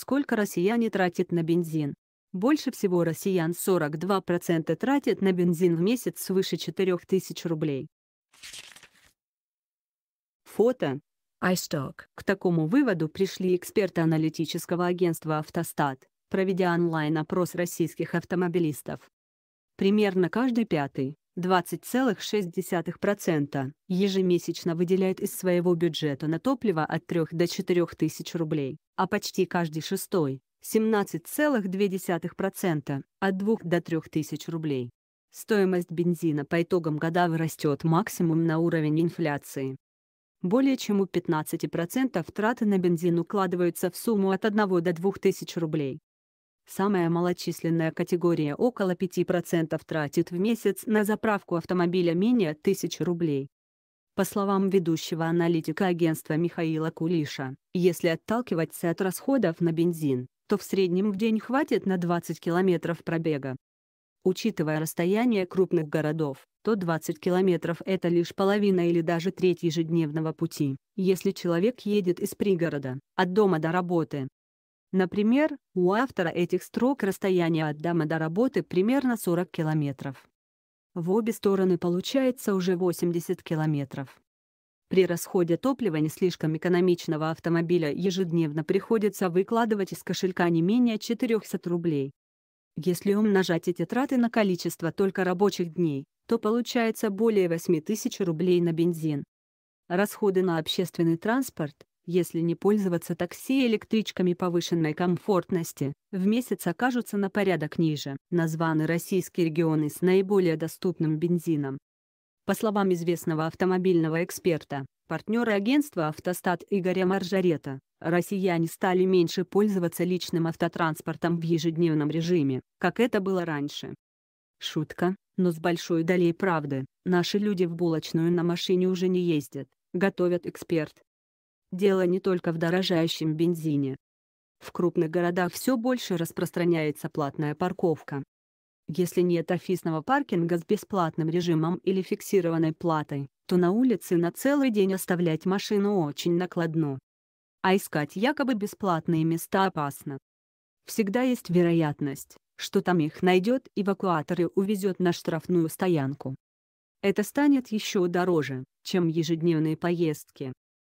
сколько россияне тратят на бензин. Больше всего россиян 42% тратят на бензин в месяц свыше 4000 рублей. Фото. iStock. К такому выводу пришли эксперты аналитического агентства «Автостат», проведя онлайн-опрос российских автомобилистов. Примерно каждый пятый, 20,6% ежемесячно выделяет из своего бюджета на топливо от 3 до 4 тысяч рублей, а почти каждый шестой 17,2% от 2 до 3 тысяч рублей. Стоимость бензина по итогам года вырастет максимум на уровень инфляции. Более чем у 15% траты на бензин укладываются в сумму от 1 до 2 тысяч рублей, Самая малочисленная категория около 5% тратит в месяц на заправку автомобиля менее 1000 рублей. По словам ведущего аналитика агентства Михаила Кулиша, если отталкиваться от расходов на бензин, то в среднем в день хватит на 20 километров пробега. Учитывая расстояние крупных городов, то 20 километров – это лишь половина или даже треть ежедневного пути, если человек едет из пригорода, от дома до работы, Например, у автора этих строк расстояние от дома до работы примерно 40 километров. В обе стороны получается уже 80 километров. При расходе топлива не слишком экономичного автомобиля ежедневно приходится выкладывать из кошелька не менее 400 рублей. Если умножать эти траты на количество только рабочих дней, то получается более 8000 рублей на бензин. Расходы на общественный транспорт, если не пользоваться такси и электричками повышенной комфортности, в месяц окажутся на порядок ниже. Названы российские регионы с наиболее доступным бензином. По словам известного автомобильного эксперта, партнера агентства «Автостат» Игоря Маржарета, россияне стали меньше пользоваться личным автотранспортом в ежедневном режиме, как это было раньше. Шутка, но с большой долей правды, наши люди в булочную на машине уже не ездят, готовят эксперт. Дело не только в дорожающем бензине. В крупных городах все больше распространяется платная парковка. Если нет офисного паркинга с бесплатным режимом или фиксированной платой, то на улице на целый день оставлять машину очень накладно. А искать якобы бесплатные места опасно. Всегда есть вероятность, что там их найдет эвакуатор и увезет на штрафную стоянку. Это станет еще дороже, чем ежедневные поездки.